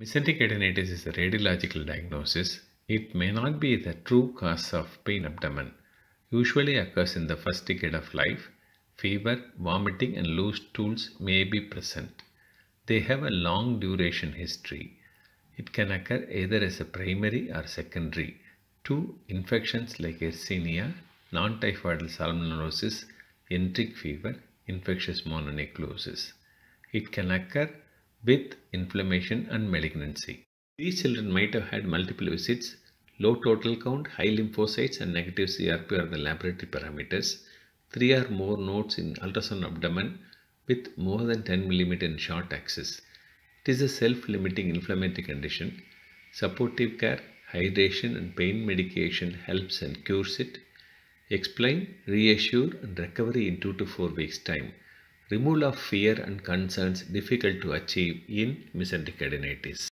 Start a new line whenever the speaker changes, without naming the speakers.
Mesenteric adenitis is a radiological diagnosis. It may not be the true cause of pain abdomen. Usually occurs in the first decade of life. Fever, vomiting and loose stools may be present. They have a long duration history. It can occur either as a primary or secondary to infections like Yersinia, non-typhoidal salmonellosis, enteric fever, infectious mononucleosis. It can occur with inflammation and malignancy. These children might have had multiple visits. Low total count, high lymphocytes and negative CRP are the laboratory parameters. Three or more nodes in ultrasound abdomen with more than 10 mm in short axis. It is a self-limiting inflammatory condition. Supportive care, hydration and pain medication helps and cures it. Explain, reassure and recovery in 2 to 4 weeks time removal of fear and concerns difficult to achieve in mesenteric adenitis.